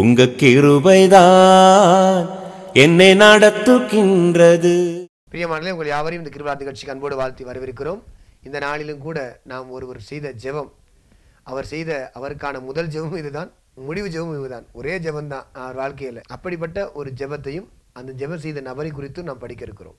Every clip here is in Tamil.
உங்க கிருபைதான் என்னை நடத்துகின்றது பிரியமான உங்கள் யாவரையும் இந்த கிருபா நிகழ்ச்சிக்கு அன்போடு வாழ்த்தி வரவிருக்கிறோம் இந்த நாளிலும் கூட நாம் ஒருவர் செய்த ஜெபம் அவர் செய்த அவருக்கான முதல் ஜெபம் இதுதான் முடிவு ஜெபம் இதுதான் ஒரே ஜெபம் தான் அவர் வாழ்க்கையில் அப்படிப்பட்ட ஒரு ஜெபத்தையும் அந்த ஜெபம் செய்த நபரை குறித்தும் நாம் படிக்க இருக்கிறோம்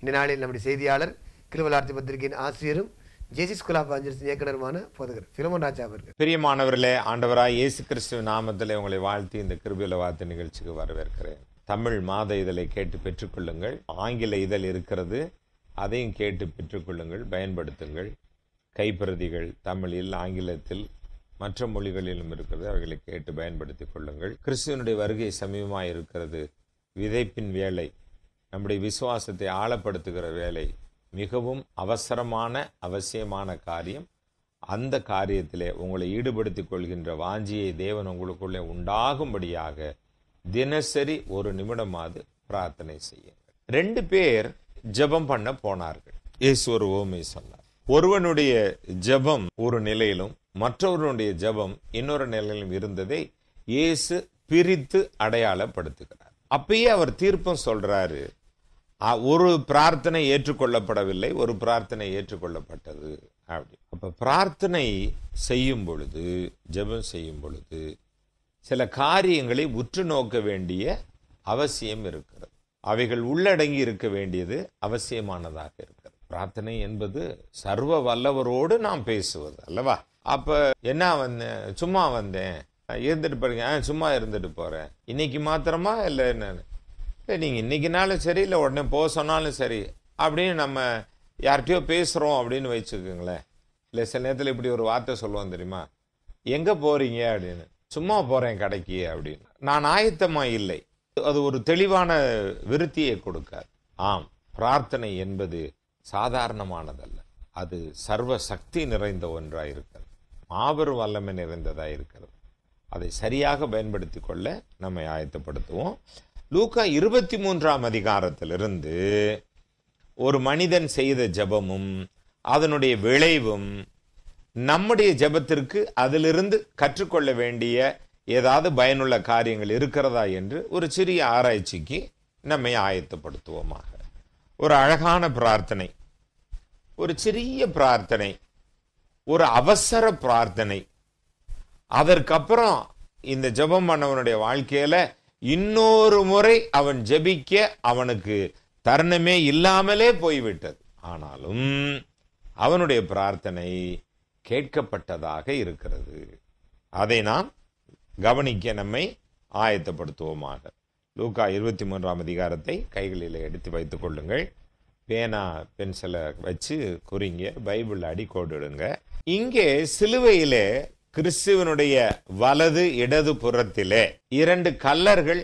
இந்த நாளில் நம்முடைய செய்தியாளர் கிருவலார்த்தி பத்திரிகையின் ஆசிரியரும் ஜேசி ஸ்கூல் ஆஃப் அஞ்சல்ஸ் இயக்குனருமான போதகர் பிலமன் ராஜா அவர்கள் பிரியமானவர்களே ஆண்டவராய் இயேசு கிறிஸ்துவ நாமத்தில் உங்களை வாழ்த்தி இந்த கிருபியில வார்த்தை நிகழ்ச்சிக்கு வரவேற்கிறேன் தமிழ் மாத இதழை கேட்டு பெற்றுக்கொள்ளுங்கள் ஆங்கில இதழ் இருக்கிறது அதையும் கேட்டு பெற்றுக்கொள்ளுங்கள் பயன்படுத்துங்கள் கைப்பிரதிகள் தமிழில் ஆங்கிலத்தில் மற்ற மொழிகளிலும் இருக்கிறது அவர்களை கேட்டு பயன்படுத்தி கொள்ளுங்கள் கிறிஸ்துவனுடைய வருகை சமீபமாக இருக்கிறது விதைப்பின் வேலை நம்முடைய விசுவாசத்தை ஆழப்படுத்துகிற வேலை மிகவும் அவசரமான அவசியமான காரியம் அந்த காரியத்திலே உங்களை ஈடுபடுத்திக் கொள்கின்ற வாஞ்சியை தேவன் உங்களுக்குள்ளே உண்டாகும்படியாக தினசரி ஒரு நிமிடமாவது பிரார்த்தனை செய்யுங்கள் ரெண்டு பேர் ஜபம் பண்ண போனார்கள் இயேசு ஒரு ஓமை சொன்னார் ஒருவனுடைய ஜபம் ஒரு நிலையிலும் மற்றவருடைய ஜபம் இன்னொரு நிலையிலும் இருந்ததை இயேசு பிரித்து அடையாளப்படுத்துகிறார் அப்பயே அவர் தீர்ப்பம் சொல்றாரு ஒரு பிரார்த்தனை ஏற்றுக்கொள்ளப்படவில்லை ஒரு பிரார்த்தனை ஏற்றுக்கொள்ளப்பட்டது அப்படி அப்போ பிரார்த்தனை செய்யும் பொழுது ஜபம் செய்யும் பொழுது சில காரியங்களை உற்று நோக்க வேண்டிய அவசியம் இருக்கிறது அவைகள் உள்ளடங்கி இருக்க வேண்டியது அவசியமானதாக இருக்கிறது பிரார்த்தனை என்பது சர்வ வல்லவரோடு நாம் பேசுவது அல்லவா அப்போ என்ன வந்தேன் சும்மா வந்தேன் இருந்துட்டு போறீங்க சும்மா இருந்துட்டு போகிறேன் இன்னைக்கு மாத்திரமா இல்லை என்ன நீங்கள் இன்றைக்கினாலும் சரி இல்லை உடனே போக சொன்னாலும் சரி அப்படின்னு நம்ம யார்கிட்டயோ பேசுகிறோம் அப்படின்னு வச்சுக்கோங்களேன் இல்லை சில நேரத்தில் இப்படி ஒரு வார்த்தை சொல்லுவோம் தெரியுமா எங்கே போகிறீங்க அப்படின்னு சும்மா போகிறேன் கடைக்கு அப்படின்னு நான் ஆயத்தமாக இல்லை அது ஒரு தெளிவான விருத்தியை கொடுக்காது ஆம் பிரார்த்தனை என்பது சாதாரணமானதல்ல அது சர்வ சக்தி நிறைந்த ஒன்றாக இருக்கிறது மாபெரும் வல்லமை நிறைந்ததாக இருக்கிறது அதை சரியாக பயன்படுத்தி கொள்ள நம்மை ஆயத்தப்படுத்துவோம் லூக்கா இருபத்தி மூன்றாம் அதிகாரத்திலிருந்து ஒரு மனிதன் செய்த ஜபமும் அதனுடைய விளைவும் நம்முடைய ஜபத்திற்கு அதிலிருந்து கற்றுக்கொள்ள வேண்டிய ஏதாவது பயனுள்ள காரியங்கள் இருக்கிறதா என்று ஒரு சிறிய ஆராய்ச்சிக்கு நம்மை ஆயத்தப்படுத்துவோமாக ஒரு அழகான பிரார்த்தனை ஒரு சிறிய பிரார்த்தனை ஒரு அவசர பிரார்த்தனை அதற்கப்புறம் இந்த ஜபம் பண்ணவனுடைய வாழ்க்கையில் இன்னொரு முறை அவன் ஜெபிக்க அவனுக்கு தருணமே இல்லாமலே போய்விட்டது ஆனாலும் அவனுடைய பிரார்த்தனை கேட்கப்பட்டதாக இருக்கிறது அதை நாம் கவனிக்க நம்மை ஆயத்தப்படுத்துவோமாக லூக்கா இருபத்தி மூன்றாம் அதிகாரத்தை கைகளில் எடுத்து வைத்துக் கொள்ளுங்கள் பேனா பென்சிலை வச்சு குறிங்க பைபிளில் அடிக்கோடுடுங்க இங்கே சிலுவையிலே கிறிஸ்துவனுடைய வலது இடது புறத்திலே இரண்டு கல்லர்கள்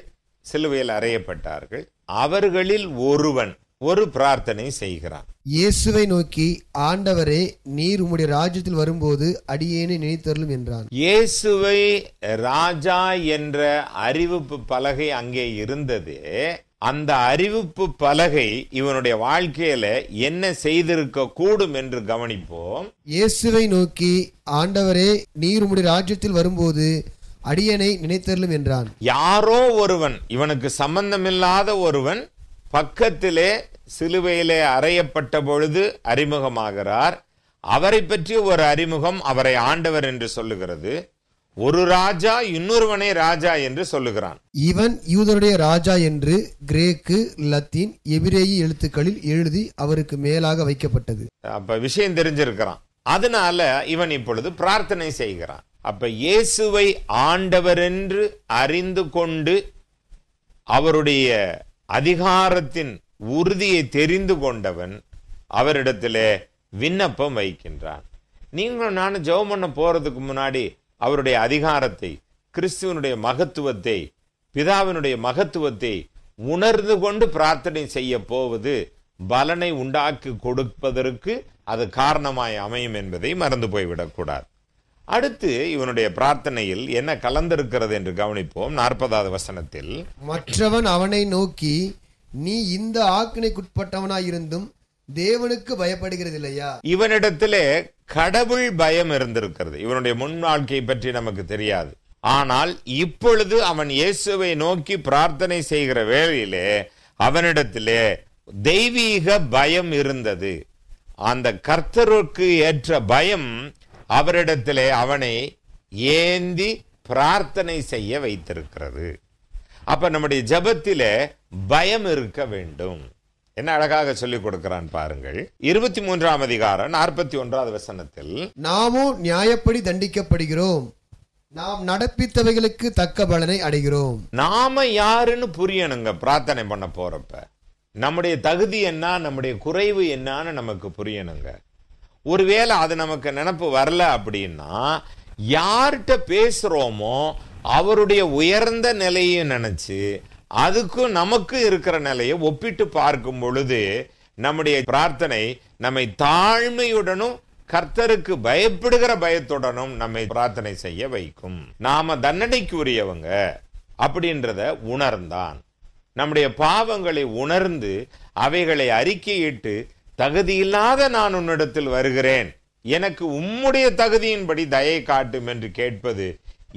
சிலுவையில் அறையப்பட்டார்கள் அவர்களில் ஒருவன் ஒரு பிரார்த்தனை செய்கிறான் இயேசுவை நோக்கி ஆண்டவரே நீர் உம்முடைய ராஜ்யத்தில் வரும்போது அடியேனே நினைத்தருளும் என்றான் இயேசுவை ராஜா என்ற அறிவிப்பு பலகை அங்கே இருந்தது அந்த அறிவிப்பு பலகை இவனுடைய வாழ்க்கையில என்ன செய்திருக்க கூடும் என்று கவனிப்போம் இயேசுவை நோக்கி ஆண்டவரே நீர் உம்முடைய ராஜ்யத்தில் வரும்போது அடியனை நினைத்தரலும் என்றான் யாரோ ஒருவன் இவனுக்கு சம்பந்தமில்லாத ஒருவன் பக்கத்திலே சிலுவையிலே அறையப்பட்ட பொழுது அறிமுகமாகிறார் அவரை பற்றி ஒரு அறிமுகம் அவரை ஆண்டவர் என்று சொல்லுகிறது ஒரு ராஜா இன்னொருவனை ராஜா என்று சொல்லுகிறான் இவன் யூதருடைய ராஜா என்று கிரேக்கு லத்தீன் எபிரேயி எழுத்துக்களில் எழுதி அவருக்கு மேலாக வைக்கப்பட்டது அப்ப விஷயம் தெரிஞ்சிருக்கிறான் அதனால இவன் இப்பொழுது பிரார்த்தனை செய்கிறான் அப்ப இயேசுவை ஆண்டவர் என்று அறிந்து கொண்டு அவருடைய அதிகாரத்தின் உறுதியை தெரிந்து கொண்டவன் அவரிடத்திலே விண்ணப்பம் வைக்கின்றான் நீங்களும் நானும் ஜெபம் பண்ண போறதுக்கு முன்னாடி அவருடைய அதிகாரத்தை கிறிஸ்துவனுடைய மகத்துவத்தை பிதாவினுடைய மகத்துவத்தை உணர்ந்து கொண்டு பிரார்த்தனை செய்ய போவது பலனை உண்டாக்கி கொடுப்பதற்கு அது காரணமாய் அமையும் என்பதை மறந்து போய்விடக்கூடாது அடுத்து இவனுடைய பிரார்த்தனையில் என்ன கலந்திருக்கிறது என்று கவனிப்போம் நாற்பதாவது வசனத்தில் மற்றவன் அவனை நோக்கி நீ இந்த ஆக்கினைக்குட்பட்டவனாயிருந்தும் தேவனுக்கு பயப்படுகிறது இல்லையா இவனிடத்திலே கடவுள் பயம் இருந்திருக்கிறது இவனுடைய முன் வாழ்க்கையை பற்றி நமக்கு தெரியாது ஆனால் இப்பொழுது அவன் இயேசுவை நோக்கி பிரார்த்தனை செய்கிற வேளையிலே அவனிடத்திலே தெய்வீக பயம் இருந்தது அந்த கர்த்தருக்கு ஏற்ற பயம் அவரிடத்திலே அவனை ஏந்தி பிரார்த்தனை செய்ய வைத்திருக்கிறது அப்ப நம்முடைய ஜபத்திலே பயம் இருக்க வேண்டும் என்ன அழகாக சொல்லிக் கொடுக்கிறான் பாருங்கள் இருபத்தி மூன்றாம் அதிகாரம் நாற்பத்தி ஒன்றாவது வசனத்தில் நாமும் நியாயப்படி தண்டிக்கப்படுகிறோம் நாம் நடப்பித்தவைகளுக்கு தக்க பலனை அடைகிறோம் நாம யாருன்னு புரியணுங்க பிரார்த்தனை பண்ண போறப்ப நம்முடைய தகுதி என்ன நம்முடைய குறைவு என்னன்னு நமக்கு புரியணுங்க ஒருவேளை அது நமக்கு நினப்பு வரல அப்படின்னா யார்கிட்ட பேசுகிறோமோ அவருடைய உயர்ந்த நிலையை நினச்சி அதுக்கும் நமக்கு இருக்கிற நிலையை ஒப்பிட்டு பார்க்கும் பொழுது நம்முடைய பிரார்த்தனை நம்மை தாழ்மையுடனும் கர்த்தருக்கு பயப்படுகிற பயத்துடனும் நம்மை பிரார்த்தனை செய்ய வைக்கும் நாம தண்டனைக்கு உரியவங்க அப்படின்றத உணர்ந்தான் நம்முடைய பாவங்களை உணர்ந்து அவைகளை அறிக்கையிட்டு தகுதியில்லாத நான் உன்னிடத்தில் வருகிறேன் எனக்கு உம்முடைய தகுதியின்படி தயை காட்டும் என்று கேட்பது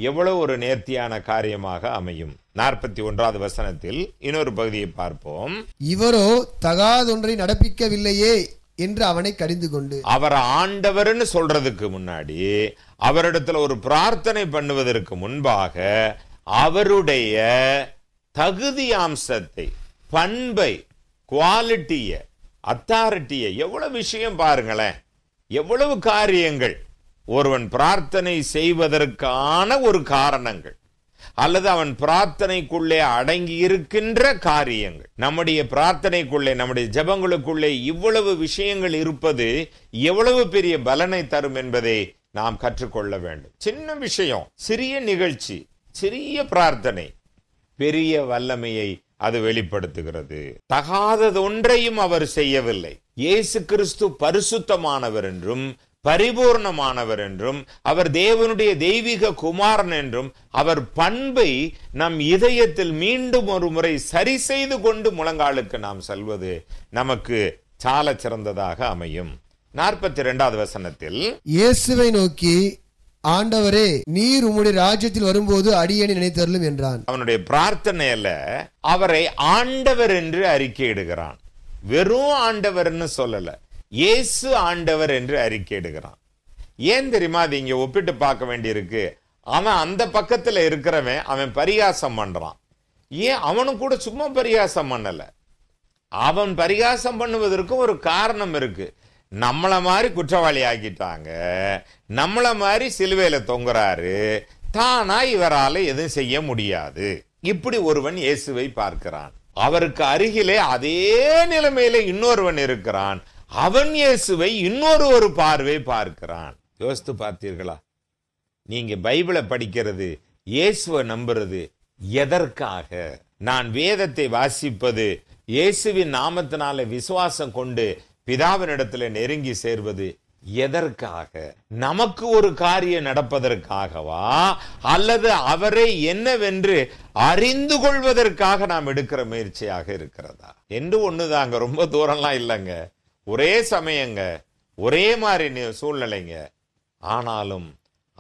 எவ்வளவு ஒரு நேர்த்தியான காரியமாக அமையும் நாற்பத்தி ஒன்றாவது வசனத்தில் இன்னொரு பகுதியை பார்ப்போம் இவரோ தகாதொன்றை நடப்பிக்கவில்லையே என்று அவனை கடிந்து கொண்டு அவர் ஆண்டவர்னு சொல்றதுக்கு முன்னாடி அவரிடத்துல ஒரு பிரார்த்தனை பண்ணுவதற்கு முன்பாக அவருடைய தகுதி அம்சத்தை பண்பை குவாலிட்டியை அத்தாரிட்டிய எவ்வளவு விஷயம் பாருங்களேன் எவ்வளவு காரியங்கள் ஒருவன் பிரார்த்தனை செய்வதற்கான ஒரு காரணங்கள் அல்லது அவன் பிரார்த்தனைக்குள்ளே அடங்கி இருக்கின்ற காரியங்கள் நம்முடைய பிரார்த்தனைக்குள்ளே நம்முடைய ஜபங்களுக்குள்ளே இவ்வளவு விஷயங்கள் இருப்பது எவ்வளவு பெரிய பலனை தரும் என்பதை நாம் கற்றுக்கொள்ள வேண்டும் சின்ன விஷயம் சிறிய நிகழ்ச்சி சிறிய பிரார்த்தனை பெரிய வல்லமையை அது வெளிப்படுத்துகிறது தகாதது ஒன்றையும் அவர் செய்யவில்லை இயேசு கிறிஸ்து பரிசுத்தமானவர் என்றும் பரிபூர்ணமானவர் என்றும் அவர் தேவனுடைய தெய்வீக குமாரன் என்றும் அவர் பண்பை நம் இதயத்தில் மீண்டும் ஒரு முறை சரி செய்து கொண்டு முழங்காலுக்கு நாம் செல்வது நமக்கு சால சிறந்ததாக அமையும் நாற்பத்தி இரண்டாவது வசனத்தில் இயேசுவை நோக்கி ஆண்டவரே நீர் உம்முடைய ராஜ்யத்தில் வரும்போது அடியணி நினைத்தருளும் என்றான் அவனுடைய பிரார்த்தனையில அவரை ஆண்டவர் என்று அறிக்கையிடுகிறான் வெறும் ஆண்டவர்னு சொல்லல இயேசு ஆண்டவர் என்று அறிக்கையிடுகிறான் ஏன் தெரியுமா அது இங்கே ஒப்பிட்டு பார்க்க வேண்டியிருக்கு அவன் அந்த பக்கத்தில் இருக்கிறவன் அவன் பரிகாசம் பண்ணுறான் ஏன் அவனும் கூட சும்மா பரிகாசம் பண்ணலை அவன் பரிகாசம் பண்ணுவதற்கும் ஒரு காரணம் இருக்குது நம்மளை மாதிரி குற்றவாளி ஆக்கிட்டாங்க நம்மளை மாதிரி சிலுவையில் தொங்குறாரு தானா இவரால் எதுவும் செய்ய முடியாது இப்படி ஒருவன் இயேசுவை பார்க்கிறான் அவருக்கு அருகிலே அதே நிலைமையில இன்னொருவன் இருக்கிறான் அவன் இயேசுவை இன்னொரு ஒரு பார்வை பார்க்கிறான் யோசித்து பார்த்தீர்களா நீங்க பைபிளை படிக்கிறது இயேசுவை நம்புறது எதற்காக நான் வேதத்தை வாசிப்பது இயேசுவின் நாமத்தினால விசுவாசம் கொண்டு பிதாவினிடத்துல நெருங்கி சேர்வது எதற்காக நமக்கு ஒரு காரியம் நடப்பதற்காகவா அல்லது அவரை என்னவென்று அறிந்து கொள்வதற்காக நாம் எடுக்கிற முயற்சியாக இருக்கிறதா என்று அங்க ரொம்ப தூரம்லாம் இல்லைங்க ஒரே சமயங்க ஒரே மாதிரி சூழ்நிலைங்க ஆனாலும்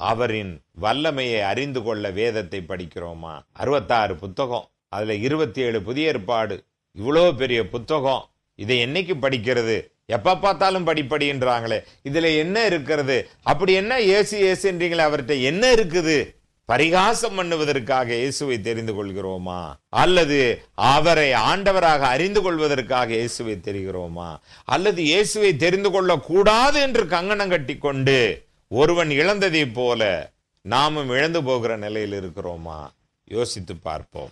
அவரின் வல்லமையை அறிந்து கொள்ள வேதத்தை படிக்கிறோமா அறுபத்தாறு புத்தகம் அதில் இருபத்தி ஏழு புதிய ஏற்பாடு இவ்வளோ பெரிய புத்தகம் இதை என்னைக்கு படிக்கிறது எப்போ பார்த்தாலும் படிப்படின்றாங்களே இதில் என்ன இருக்கிறது அப்படி என்ன ஏசி ஏசுன்றீங்களே அவர்கிட்ட என்ன இருக்குது பரிகாசம் பண்ணுவதற்காக இயேசுவை தெரிந்து கொள்கிறோமா அல்லது அவரை ஆண்டவராக அறிந்து கொள்வதற்காக இயேசுவை தெரிகிறோமா அல்லது இயேசுவை தெரிந்து கொள்ளக்கூடாது என்று கங்கணம் கட்டி கொண்டு ஒருவன் இழந்ததை போல நாமும் இழந்து போகிற நிலையில் இருக்கிறோமா யோசித்து பார்ப்போம்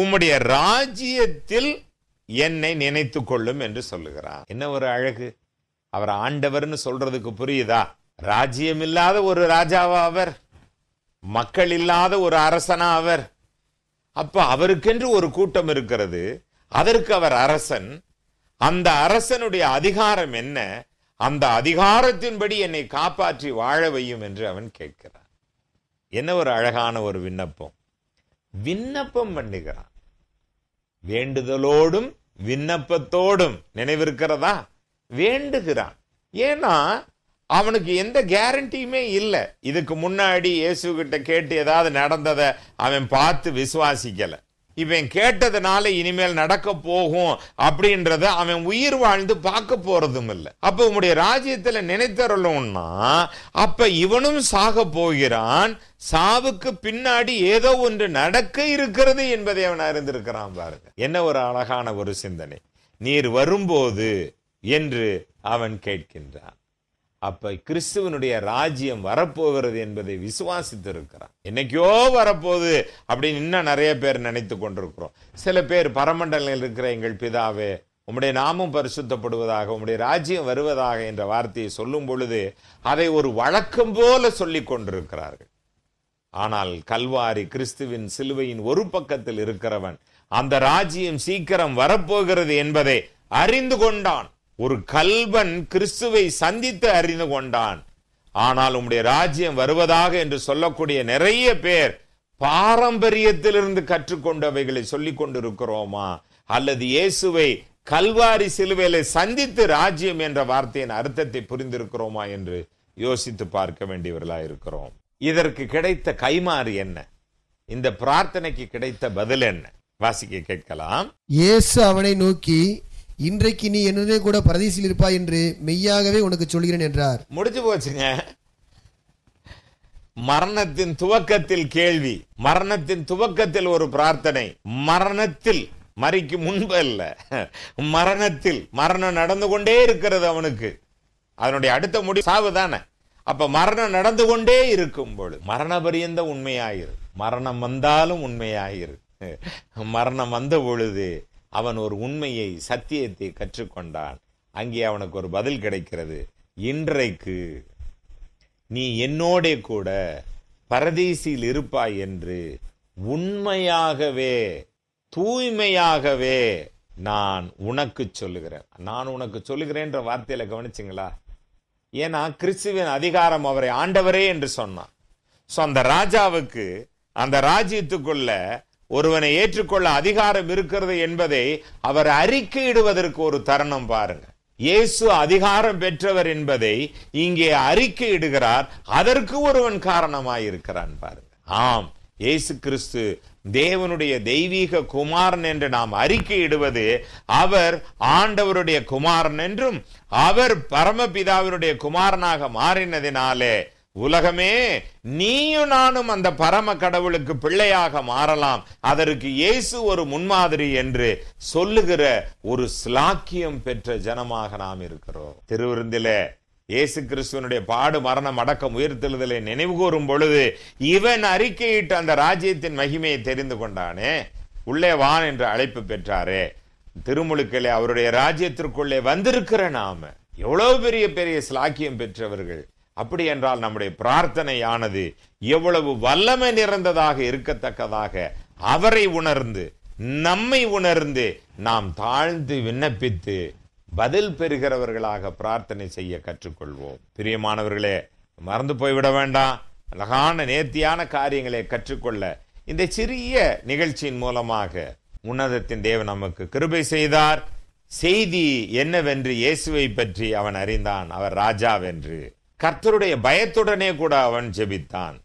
உம்முடைய ராஜ்யத்தில் என்னை நினைத்து கொள்ளும் என்று சொல்லுகிறார் என்ன ஒரு அழகு அவர் ஆண்டவர்னு சொல்றதுக்கு புரியுதா ராஜ்யம் இல்லாத ஒரு ராஜாவா அவர் மக்கள் இல்லாத ஒரு அரசனா அவர் அப்ப அவருக்கென்று ஒரு கூட்டம் இருக்கிறது அதற்கு அவர் அரசன் அந்த அரசனுடைய அதிகாரம் என்ன அந்த அதிகாரத்தின்படி என்னை காப்பாற்றி வாழ வையும் என்று அவன் கேட்கிறான் என்ன ஒரு அழகான ஒரு விண்ணப்பம் விண்ணப்பம் பண்ணுகிறான் வேண்டுதலோடும் விண்ணப்பத்தோடும் நினைவிருக்கிறதா வேண்டுகிறான் ஏன்னா அவனுக்கு எந்த கேரண்டியுமே இல்லை இதுக்கு முன்னாடி கிட்ட கேட்டு ஏதாவது நடந்ததை அவன் பார்த்து விசுவாசிக்கலை இவன் கேட்டதுனால இனிமேல் நடக்க போகும் அப்படின்றத அவன் உயிர் வாழ்ந்து பார்க்க போறதும் இல்லை அப்ப உங்களுடைய ராஜ்யத்துல நினைத்தரலும்னா அப்ப இவனும் சாக போகிறான் சாவுக்கு பின்னாடி ஏதோ ஒன்று நடக்க இருக்கிறது என்பதை அவன் அறிந்திருக்கிறான் பாருங்க என்ன ஒரு அழகான ஒரு சிந்தனை நீர் வரும்போது என்று அவன் கேட்கின்றான் அப்போ கிறிஸ்துவனுடைய ராஜ்யம் வரப்போகிறது என்பதை விசுவாசித்து இருக்கிறான் என்னைக்கோ வரப்போகுது அப்படின்னு இன்னும் நிறைய பேர் நினைத்து கொண்டிருக்கிறோம் சில பேர் பரமண்டலில் இருக்கிற எங்கள் பிதாவே உம்முடைய நாமும் பரிசுத்தப்படுவதாக உம்முடைய ராஜ்யம் வருவதாக என்ற வார்த்தையை சொல்லும் பொழுது அதை ஒரு வழக்கம் போல சொல்லி கொண்டிருக்கிறார்கள் ஆனால் கல்வாரி கிறிஸ்துவின் சிலுவையின் ஒரு பக்கத்தில் இருக்கிறவன் அந்த ராஜ்யம் சீக்கிரம் வரப்போகிறது என்பதை அறிந்து கொண்டான் ஒரு கல்வன் கிறிஸ்துவை சந்தித்து அறிந்து கொண்டான் ஆனால் உம்முடைய ராஜ்யம் வருவதாக என்று சொல்லக்கூடிய நிறைய பேர் பாரம்பரியத்திலிருந்து கற்றுக்கொண்டவைகளை சொல்லிக் கொண்டிருக்கிறோமா அல்லது இயேசுவை கல்வாரி சிலுவையில சந்தித்து ராஜ்யம் என்ற வார்த்தையின் அர்த்தத்தை புரிந்திருக்கிறோமா என்று யோசித்து பார்க்க வேண்டியவர்களா இருக்கிறோம் இதற்கு கிடைத்த கைமாறு என்ன இந்த பிரார்த்தனைக்கு கிடைத்த பதில் என்ன வாசிக்க கேட்கலாம் இயேசு அவனை நோக்கி இன்றைக்கு நீ என்னுடனே கூட பரதேசியில் இருப்பா என்று மெய்யாகவே உனக்கு சொல்கிறேன் என்றார் முடிஞ்சு போச்சுங்க மரணத்தின் துவக்கத்தில் கேள்வி மரணத்தின் துவக்கத்தில் ஒரு பிரார்த்தனை மரணத்தில் மறைக்கு முன்பு அல்ல மரணத்தில் மரணம் நடந்து கொண்டே இருக்கிறது அவனுக்கு அதனுடைய அடுத்த முடி சாவு தானே அப்ப மரணம் நடந்து கொண்டே இருக்கும் பொழுது மரண பரியந்த உண்மையாயிரு மரணம் வந்தாலும் உண்மையாயிரு மரணம் வந்த பொழுது அவன் ஒரு உண்மையை சத்தியத்தை கற்றுக்கொண்டான் அங்கே அவனுக்கு ஒரு பதில் கிடைக்கிறது இன்றைக்கு நீ என்னோட கூட பரதேசியில் இருப்பாய் என்று உண்மையாகவே தூய்மையாகவே நான் உனக்கு சொல்லுகிறேன் நான் உனக்கு சொல்லுகிறேன் என்ற வார்த்தையில கவனிச்சிங்களா ஏன்னா கிறிஸ்துவின் அதிகாரம் அவரை ஆண்டவரே என்று சொன்னான் ஸோ அந்த ராஜாவுக்கு அந்த ராஜ்யத்துக்குள்ள ஒருவனை ஏற்றுக்கொள்ள அதிகாரம் இருக்கிறது என்பதை அவர் அறிக்கையிடுவதற்கு ஒரு தருணம் பாருங்க இயேசு அதிகாரம் பெற்றவர் என்பதை இங்கே அறிக்கையிடுகிறார் அதற்கு ஒருவன் காரணமாயிருக்கிறான் பாருங்க ஆம் இயேசு கிறிஸ்து தேவனுடைய தெய்வீக குமாரன் என்று நாம் அறிக்கையிடுவது அவர் ஆண்டவருடைய குமாரன் என்றும் அவர் பரமபிதாவினுடைய குமாரனாக மாறினதினாலே உலகமே நீயும் நானும் அந்த பரம கடவுளுக்கு பிள்ளையாக மாறலாம் அதற்கு இயேசு ஒரு முன்மாதிரி என்று சொல்லுகிற ஒரு சிலாக்கியம் பெற்ற ஜனமாக நாம் இருக்கிறோம் திருவிருந்தில இயேசு கிறிஸ்துவனுடைய பாடு மரணம் அடக்கம் உயிர்த்தெழுதலை நினைவு கூறும் பொழுது இவன் அறிக்கையிட்டு அந்த ராஜ்யத்தின் மகிமையை தெரிந்து கொண்டானே உள்ளே வான் என்று அழைப்பு பெற்றாரே திருமுழுக்களே அவருடைய ராஜ்யத்திற்குள்ளே வந்திருக்கிற நாம எவ்வளவு பெரிய பெரிய சிலாக்கியம் பெற்றவர்கள் அப்படி என்றால் நம்முடைய பிரார்த்தனையானது எவ்வளவு வல்லமை நிறைந்ததாக இருக்கத்தக்கதாக அவரை உணர்ந்து நம்மை உணர்ந்து நாம் தாழ்ந்து விண்ணப்பித்து பதில் பெறுகிறவர்களாக பிரார்த்தனை செய்ய கற்றுக்கொள்வோம் பிரியமானவர்களே மறந்து போய்விட வேண்டாம் அழகான நேர்த்தியான காரியங்களை கற்றுக்கொள்ள இந்த சிறிய நிகழ்ச்சியின் மூலமாக உன்னதத்தின் தேவன் நமக்கு கிருபை செய்தார் செய்தி என்னவென்று இயேசுவை பற்றி அவன் அறிந்தான் அவர் ராஜாவென்று கர்த்தருடைய பயத்துடனே கூட அவன் ஜெபித்தான்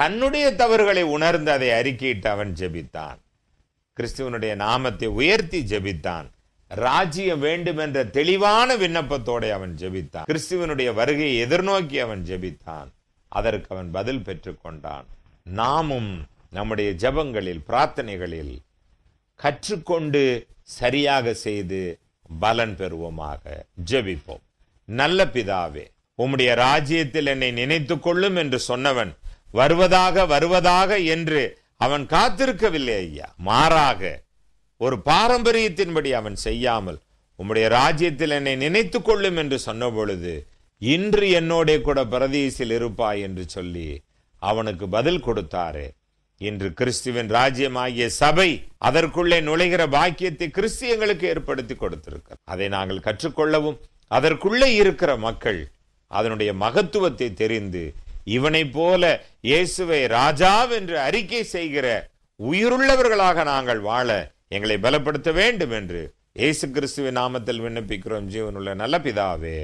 தன்னுடைய தவறுகளை உணர்ந்து அதை அறிக்கையிட்டு அவன் ஜெபித்தான் கிறிஸ்துவனுடைய நாமத்தை உயர்த்தி ஜெபித்தான் ராஜ்யம் வேண்டும் என்ற தெளிவான விண்ணப்பத்தோட அவன் ஜெபித்தான் கிறிஸ்துவனுடைய வருகையை எதிர்நோக்கி அவன் ஜெபித்தான் அதற்கு அவன் பதில் பெற்றுக்கொண்டான் நாமும் நம்முடைய ஜபங்களில் பிரார்த்தனைகளில் கற்றுக்கொண்டு சரியாக செய்து பலன் பெறுவோமாக ஜெபிப்போம் நல்ல பிதாவே உம்முடைய ராஜ்யத்தில் என்னை நினைத்து கொள்ளும் என்று சொன்னவன் வருவதாக வருவதாக என்று அவன் காத்திருக்கவில்லை ஐயா மாறாக ஒரு பாரம்பரியத்தின்படி அவன் செய்யாமல் உம்முடைய ராஜ்யத்தில் என்னை நினைத்து கொள்ளும் என்று சொன்ன பொழுது இன்று என்னோட கூட பிரதேசில் இருப்பாய் என்று சொல்லி அவனுக்கு பதில் கொடுத்தாரு இன்று கிறிஸ்துவின் ராஜ்யமாகிய சபை அதற்குள்ளே நுழைகிற பாக்கியத்தை கிறிஸ்தியங்களுக்கு ஏற்படுத்தி கொடுத்திருக்க அதை நாங்கள் கற்றுக்கொள்ளவும் அதற்குள்ளே இருக்கிற மக்கள் அதனுடைய மகத்துவத்தை தெரிந்து இவனை போல இயேசுவை ராஜாவென்று அறிக்கை செய்கிற உயிருள்ளவர்களாக நாங்கள் வாழ எங்களை பலப்படுத்த வேண்டும் என்று இயேசு கிறிஸ்துவின் நாமத்தில் விண்ணப்பிக்கிறோம் ஜீவனுள்ள நல்ல பிதாவே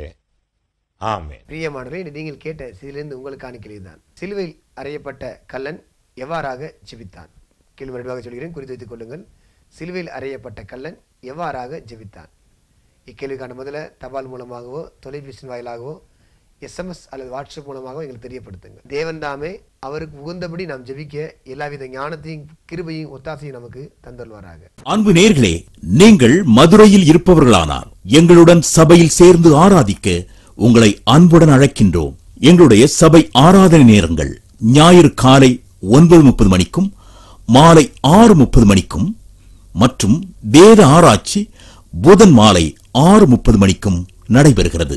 ஆமே பிரியமானவே நீங்கள் கேட்ட சிலிருந்து உங்களுக்கான கேள்விதான் சிலுவையில் அறையப்பட்ட கல்லன் எவ்வாறாக ஜெபித்தான் கேள்வி மறுபடியாக சொல்கிறேன் குறித்து வைத்துக் கொள்ளுங்கள் சிலுவையில் அறையப்பட்ட கல்லன் எவ்வாறாக ஜெபித்தான் இக்கேள்விக்கான முதல்ல தபால் மூலமாகவோ தொலைபேசி வாயிலாகவோ எஸ்எம்எஸ் அல்லது வாட்ஸ்அப் மூலமாக எங்களுக்கு தெரியப்படுத்துங்க தேவன் தாமே அவருக்கு உகந்தபடி நாம் ஜெபிக்க எல்லாவித ஞானத்தையும் கிருபையும் ஒத்தாசையும் நமக்கு தந்தல்வாராக அன்பு நேர்களே நீங்கள் மதுரையில் இருப்பவர்களானால் எங்களுடன் சபையில் சேர்ந்து ஆராதிக்க உங்களை அன்புடன் அழைக்கின்றோம் எங்களுடைய சபை ஆராதனை நேரங்கள் ஞாயிறு காலை ஒன்பது முப்பது மணிக்கும் மாலை ஆறு முப்பது மணிக்கும் மற்றும் வேத ஆராய்ச்சி புதன் மாலை ஆறு முப்பது மணிக்கும் நடைபெறுகிறது